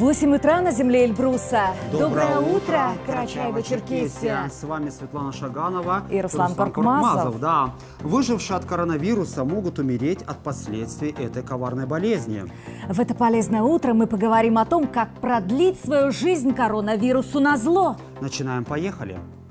8 утра на земле Эльбруса. Доброе, Доброе утро, Карачаево-Черкесия. С вами Светлана Шаганова и Руслан, Руслан Паркмазов. Паркмазов. Да. Выжившие от коронавируса могут умереть от последствий этой коварной болезни. В это полезное утро мы поговорим о том, как продлить свою жизнь коронавирусу на зло. Начинаем, поехали. Поехали.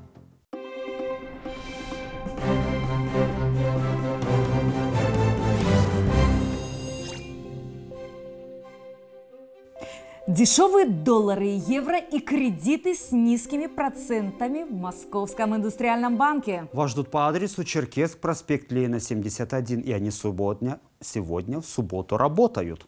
Дешевые доллары, евро и кредиты с низкими процентами в Московском индустриальном банке. Вас ждут по адресу Черкесск, проспект Ленина, 71. И они сегодня, сегодня в субботу работают.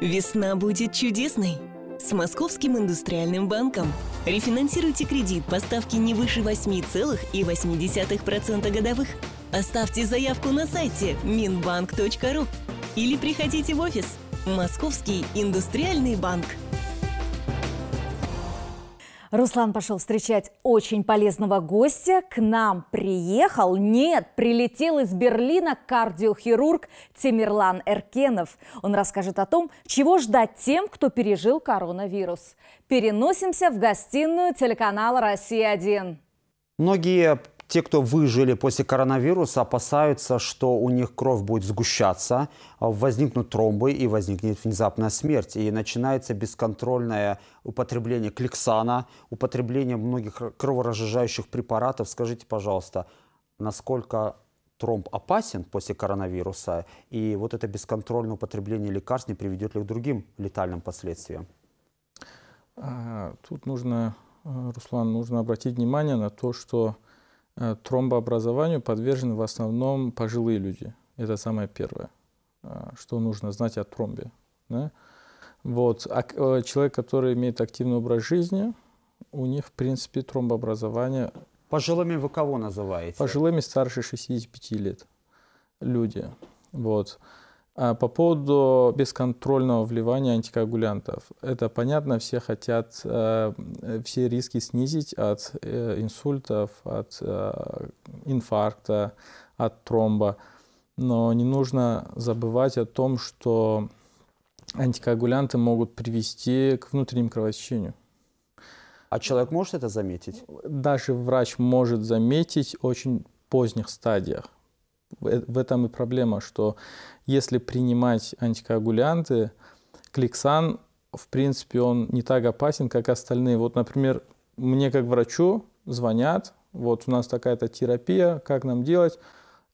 Весна будет чудесной с Московским индустриальным банком. Рефинансируйте кредит по ставке не выше 8,8% годовых. Оставьте заявку на сайте minbank.ru или приходите в офис – Московский индустриальный банк. Руслан пошел встречать очень полезного гостя. К нам приехал, нет, прилетел из Берлина кардиохирург Тимирлан Эркенов. Он расскажет о том, чего ждать тем, кто пережил коронавирус. Переносимся в гостиную телеканала «Россия-1». Многие те, кто выжили после коронавируса, опасаются, что у них кровь будет сгущаться, возникнут тромбы и возникнет внезапная смерть. И начинается бесконтрольное употребление кликсана, употребление многих кроворазжижающих препаратов. Скажите, пожалуйста, насколько тромб опасен после коронавируса, и вот это бесконтрольное употребление лекарств не приведет ли к другим летальным последствиям? А, тут нужно, э, Руслан, нужно обратить внимание на то, что Э, тромбообразованию подвержены в основном пожилые люди. Это самое первое, э, что нужно знать о тромбе. Да? Вот. А э, человек, который имеет активный образ жизни, у них, в принципе, тромбообразование... Пожилыми вы кого называете? Пожилыми старше 65 лет люди. Вот. А, по поводу бесконтрольного вливания антикоагулянтов. Это понятно, все хотят э, все риски снизить от э, инсультов, от э, инфаркта, от тромба. Но не нужно забывать о том, что антикоагулянты могут привести к внутреннему кровотечению. А человек может это заметить? Даже врач может заметить очень поздних стадиях. Э, в этом и проблема, что если принимать антикоагулянты, кликсан, в принципе, он не так опасен, как остальные. Вот, например, мне как врачу звонят, вот у нас такая-то терапия, как нам делать?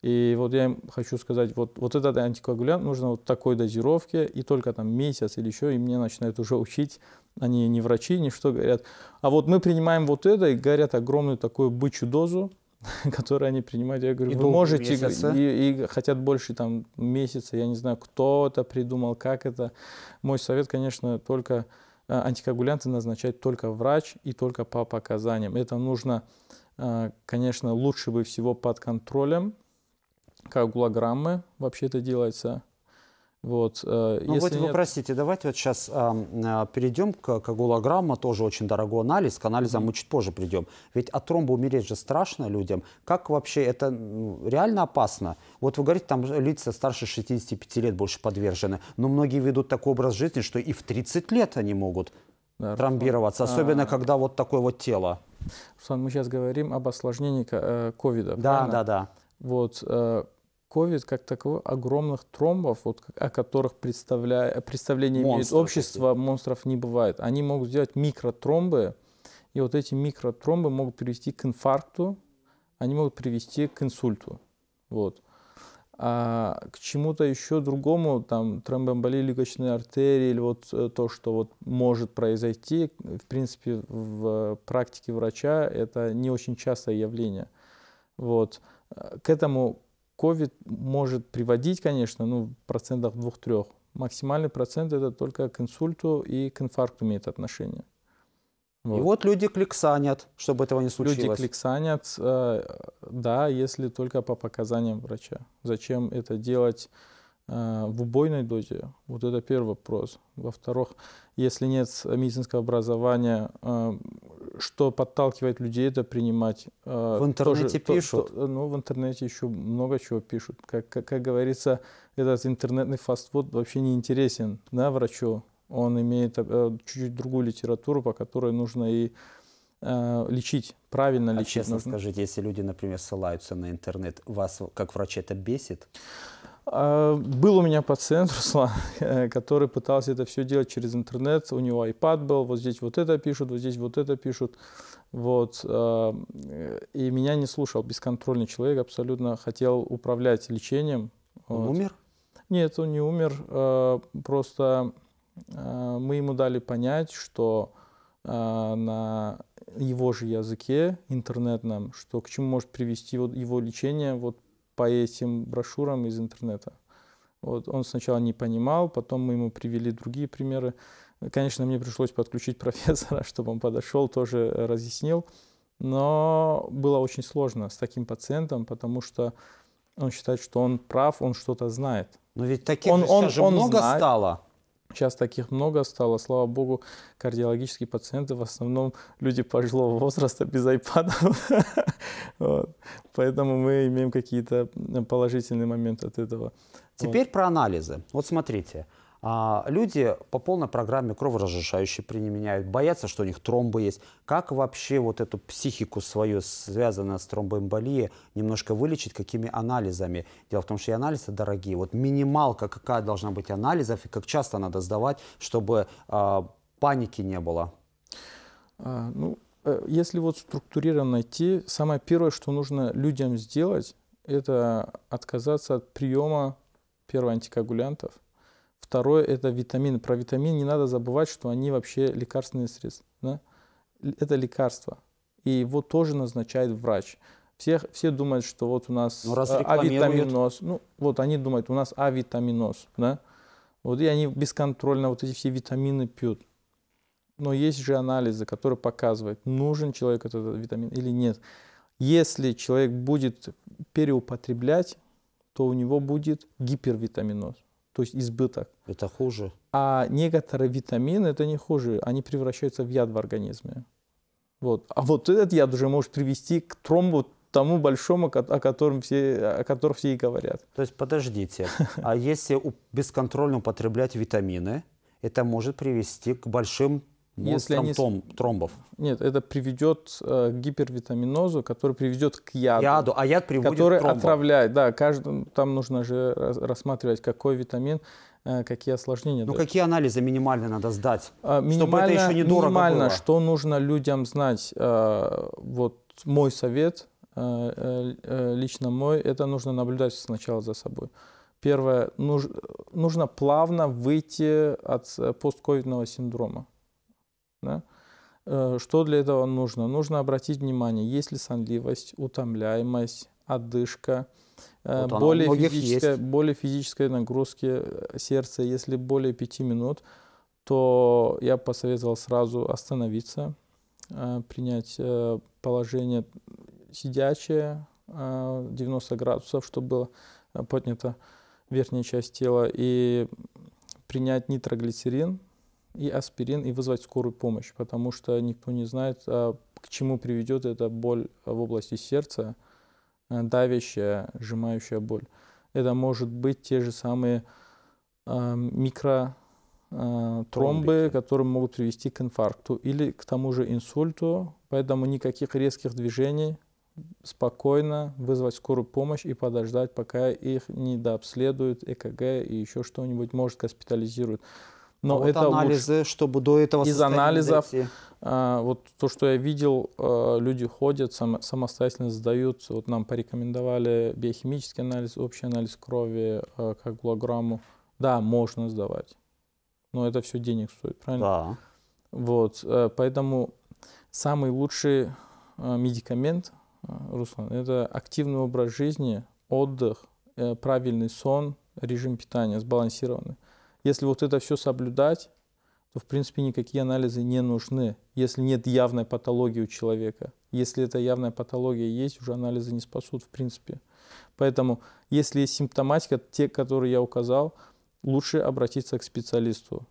И вот я им хочу сказать, вот, вот этот антикоагулянт нужно вот такой дозировке, и только там месяц или еще, и мне начинают уже учить, они не врачи, ни что говорят. А вот мы принимаем вот это, и говорят огромную такую бычью дозу, которые они принимают. Я говорю, и вы можете, и, и хотят больше там месяца, я не знаю, кто это придумал, как это. Мой совет, конечно, только э, антикоагулянты назначать только врач и только по показаниям. Это нужно, э, конечно, лучше бы всего под контролем, коагулограммы вообще это делается, вот, э, ну вот нет... вы простите, давайте вот сейчас э, перейдем к, к голограмма, тоже очень дорогой анализ, к анализам mm мы чуть позже придем. Ведь от тромба умереть же страшно людям. Как вообще это реально опасно? Вот вы говорите, там лица старше 65 лет больше подвержены, но многие ведут такой образ жизни, что и в 30 лет они могут да, тромбироваться, Руслан, особенно а... когда вот такое вот тело. Руслан, мы сейчас говорим об осложнении э, ковида. Да, правильно? да, да. Вот, э, ковид как такого огромных тромбов, вот, о которых представление Монстры имеет общество, такие. монстров не бывает. Они могут сделать микротромбы, и вот эти микротромбы могут привести к инфаркту, они могут привести к инсульту. Вот. А к чему-то еще другому, там, тромбоэмболия легочной артерии, или вот э, то, что вот может произойти, в принципе, в практике врача это не очень частое явление. Вот. К этому COVID может приводить, конечно, ну, в процентах двух-трех. Максимальный процент это только к инсульту и к инфаркту имеет отношение. Вот. И вот люди кликсанят, чтобы этого не случилось. Люди кликсанят, э, да, если только по показаниям врача. Зачем это делать э, в убойной дозе? Вот это первый вопрос. Во-вторых, если нет медицинского образования, э, что подталкивает людей это принимать. Э, в интернете Тоже, пишут. То, то, ну, в интернете еще много чего пишут. Как, как, как говорится, этот интернетный фастфуд вообще не интересен да, врачу. Он имеет э, чуть-чуть другую литературу, по которой нужно и э, лечить, правильно а лечить. Честно нужно. скажите, если люди, например, ссылаются на интернет, вас как врача это бесит? А, был у меня пациент, Руслан, э, который пытался это все делать через интернет. У него iPad был, вот здесь вот это пишут, вот здесь вот это пишут. Вот. А, э, и меня не слушал. Бесконтрольный человек абсолютно хотел управлять лечением. Он вот. умер? Нет, он не умер. А, просто мы ему дали понять, что на его же языке интернетном, что к чему может привести его лечение вот по этим брошюрам из интернета. Вот, он сначала не понимал, потом мы ему привели другие примеры. Конечно, мне пришлось подключить профессора, чтобы он подошел, тоже разъяснил. Но было очень сложно с таким пациентом, потому что он считает, что он прав, он что-то знает. Но ведь таких он, он, же он много знает. стало. Сейчас таких много стало, слава богу, кардиологические пациенты в основном люди пожилого возраста без айпадов. вот. Поэтому мы имеем какие-то положительные моменты от этого. Теперь вот. про анализы. Вот смотрите, а, люди по полной программе кроворазжижающие применяют, боятся, что у них тромбы есть. Как вообще вот эту психику свою, связанную с тромбоэмболией, немножко вылечить, какими анализами? Дело в том, что и анализы дорогие. Вот минималка, какая должна быть анализов, и как часто надо сдавать, чтобы а, паники не было? А, ну, э, если вот структурированно идти, самое первое, что нужно людям сделать, это отказаться от приема первоантикоагулянтов – Второе – это витамины. Про витамины не надо забывать, что они вообще лекарственные средства. Да? Это лекарство. И его тоже назначает врач. Все, все думают, что вот у нас ну, раз а, авитаминоз. Ну, вот они думают, у нас авитаминоз. Да? Вот, и они бесконтрольно вот эти все витамины пьют. Но есть же анализы, которые показывают, нужен человеку этот витамин или нет. Если человек будет переупотреблять, то у него будет гипервитаминоз то есть избыток. Это хуже. А некоторые витамины, это не хуже, они превращаются в яд в организме. Вот. А вот этот яд уже может привести к тромбу тому большому, о котором все, о котором все и говорят. То есть подождите, а если бесконтрольно употреблять витамины, это может привести к большим Монстром если они... том, тромбов. Нет, это приведет э, к гипервитаминозу, который приведет к яду. Яду, а яд приводит который к Который отравляет, да. Каждый, там нужно же рассматривать, какой витамин, э, какие осложнения. Ну, какие анализы минимально надо сдать, а, чтобы это еще недорого Минимально, было. что нужно людям знать. Э, вот мой совет, э, э, э, лично мой, это нужно наблюдать сначала за собой. Первое, нуж, нужно плавно выйти от э, постковидного синдрома. Да? Э, что для этого нужно? Нужно обратить внимание, есть ли сонливость, утомляемость, отдышка, э, более, физическая, более физической нагрузки э, сердца. Если более пяти минут, то я посоветовал сразу остановиться, принять положение сидячее, 90 градусов, чтобы было поднята верхняя часть тела, и принять нитроглицерин и аспирин, и вызвать скорую помощь, потому что никто не знает, а, к чему приведет эта боль в области сердца, э, давящая, сжимающая боль. Это может быть те же самые а, микро а, тромбы, Тромбики. которые могут привести к инфаркту или к тому же инсульту. Поэтому никаких резких движений, спокойно вызвать скорую помощь и подождать, пока их не дообследуют ЭКГ и еще что-нибудь, может, госпитализируют. Но вот это анализы, уж чтобы до этого из анализов дойти. А, вот то, что я видел, а, люди ходят самостоятельно сдают. Вот нам порекомендовали биохимический анализ, общий анализ крови, а, как голограмму. Да, можно сдавать, но это все денег стоит, правильно? Да. Вот, э, поэтому самый лучший а, медикамент, Руслан, это активный образ жизни, отдых, э, правильный сон, режим питания сбалансированный. Если вот это все соблюдать, то, в принципе, никакие анализы не нужны, если нет явной патологии у человека. Если эта явная патология есть, уже анализы не спасут, в принципе. Поэтому, если есть симптоматика, те, которые я указал, лучше обратиться к специалисту.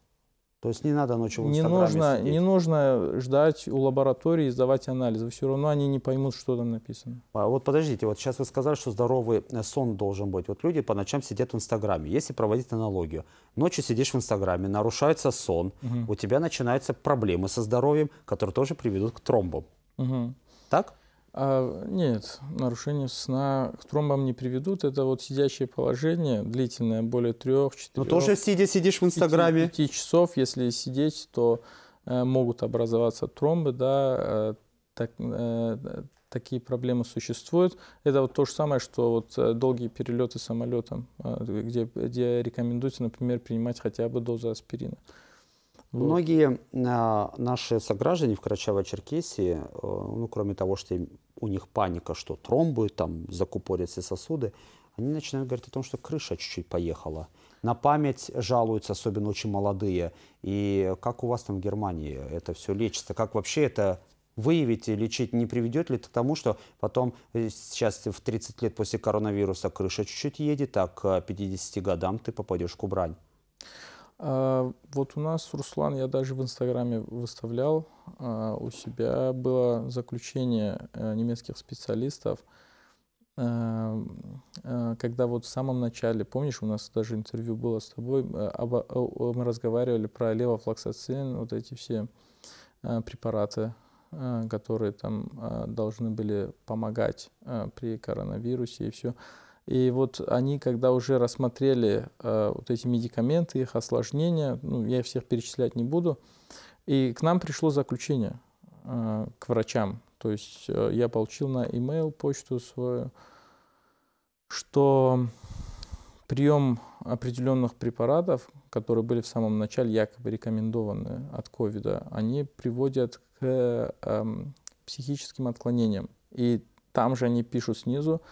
То есть не надо ночью в не нужно, сидеть. не нужно ждать у лаборатории и сдавать анализы. Все равно они не поймут, что там написано. А вот подождите, вот сейчас вы сказали, что здоровый э, сон должен быть. Вот люди по ночам сидят в Инстаграме. Если проводить аналогию, ночью сидишь в Инстаграме, нарушается сон, угу. у тебя начинаются проблемы со здоровьем, которые тоже приведут к тромбам. Угу. Так? А, нет, нарушение сна к тромбам не приведут. Это вот сидящее положение, длительное, более трех, ну, четырех. Но тоже сидя сидишь в Инстаграме. Пяти часов, если сидеть, то э, могут образоваться тромбы, да, э, так, э, э такие проблемы существуют. Это вот то же самое, что вот э, долгие перелеты самолетом, э, где, где рекомендуется, например, принимать хотя бы дозу аспирина. Многие э, наши сограждане в Карачаево-Черкесии, э, ну, кроме того, что им, у них паника, что тромбы, там, закупорят все сосуды, они начинают говорить о том, что крыша чуть-чуть поехала. На память жалуются, особенно очень молодые. И как у вас там в Германии это все лечится? Как вообще это выявить и лечить? Не приведет ли это к тому, что потом э, сейчас в 30 лет после коронавируса крыша чуть-чуть едет, а к 50 годам ты попадешь к убрань? А, вот у нас, Руслан, я даже в Инстаграме выставлял, а, у себя было заключение а, немецких специалистов, э, э, когда вот в самом начале, помнишь, у нас даже интервью было с тобой, оба, мы разговаривали про левофлоксацин, вот эти все препараты, которые там должны были помогать при коронавирусе и все. И вот они, когда уже рассмотрели э, вот эти медикаменты, их осложнения, ну, я всех перечислять не буду, и к нам пришло заключение э, к врачам. То есть э, я получил на e-mail почту свою, что прием определенных препаратов, которые были в самом начале якобы рекомендованы от ковида, они приводят к э, э, психическим отклонениям. И там же они пишут снизу,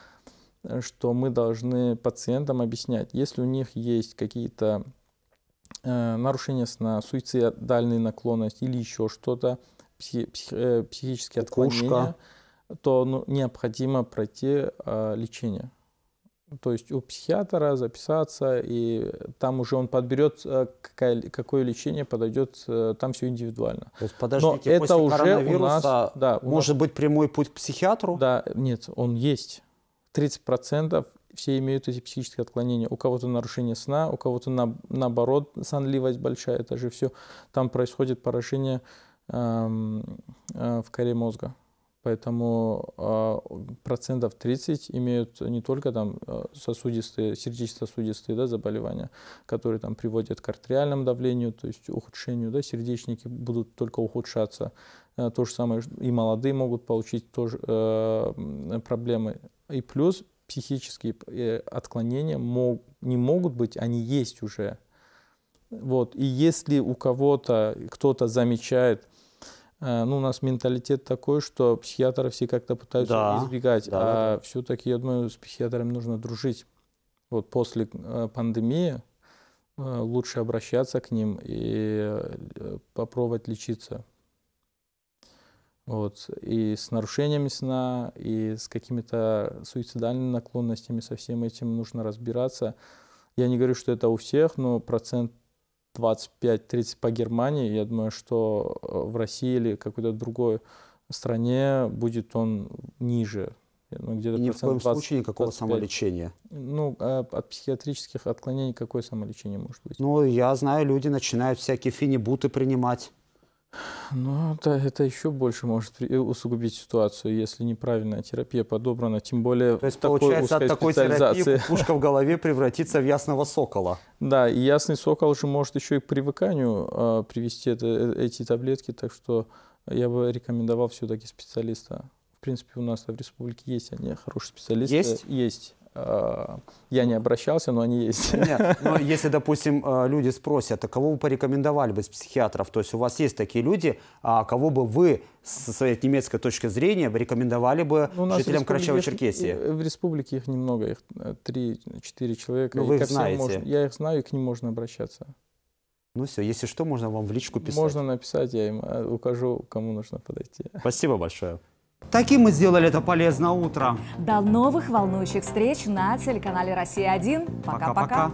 Э, что мы должны пациентам объяснять, если у них есть какие-то э, нарушения сна, суицидальные наклонности или еще что-то, психи, псих, э, психические Кукушка. отклонения, то ну, необходимо пройти э, лечение. То есть у психиатра записаться, и там уже он подберет, э, какая, какое лечение подойдет, э, там все индивидуально. То есть подождите, Но это уже у нас, да, у может нас, быть прямой путь к психиатру? Да, нет, он есть. 30% все имеют эти психические отклонения. У кого-то нарушение сна, у кого-то на, наоборот сонливость большая. Это же все там происходит поражение э, э, в коре мозга. Поэтому э, процентов 30 имеют не только там э, сосудистые, сердечно-сосудистые да, заболевания, которые там приводят к артериальному давлению, то есть ухудшению, да, сердечники будут только ухудшаться. Э, то же самое и молодые могут получить тоже, э, проблемы и плюс психические э, отклонения мог, не могут быть, они есть уже. Вот. И если у кого-то, кто-то замечает, э, ну, у нас менталитет такой, что психиатры все как-то пытаются да, избегать, да, а да. все-таки, я думаю, с психиатрами нужно дружить. Вот после э, пандемии лучше обращаться к ним и попробовать лечиться. Вот. И с нарушениями сна, и с какими-то суицидальными наклонностями, со всем этим нужно разбираться. Я не говорю, что это у всех, но процент 25-30 по Германии, я думаю, что э, в России или какой-то другой стране будет он ниже. Ну, где-то ни в коем 20, случае никакого 25. самолечения. Ну, а от психиатрических отклонений какое самолечение может быть? Ну, я знаю, люди начинают всякие финибуты принимать. Ну, да, это еще больше может э, усугубить ситуацию, если неправильная терапия подобрана, тем более То есть, такой получается, узкой от такой терапии пушка в голове превратится в ясного сокола. Да, и ясный сокол же может еще и к привыканию э, привести это, э, эти таблетки, так что я бы рекомендовал все-таки специалиста. В принципе, у нас в республике есть они, хорошие специалисты. Есть? Есть. Я не обращался, но они есть. Нет, но если, допустим, э, люди спросят, а кого вы порекомендовали бы из психиатров? То есть у вас есть такие люди, а кого бы вы со своей немецкой точки зрения рекомендовали бы ну, жителям Карачаево-Черкесии? В республике их немного, их 3-4 э, человека. Ну, вы их знаете. Можно, я их знаю, и к ним можно обращаться. Ну все, если что, можно вам в личку писать. Можно написать, я им э, укажу, кому нужно подойти. Спасибо большое. Таким мы сделали это полезно утро. До новых волнующих встреч на телеканале «Россия-1». Пока-пока.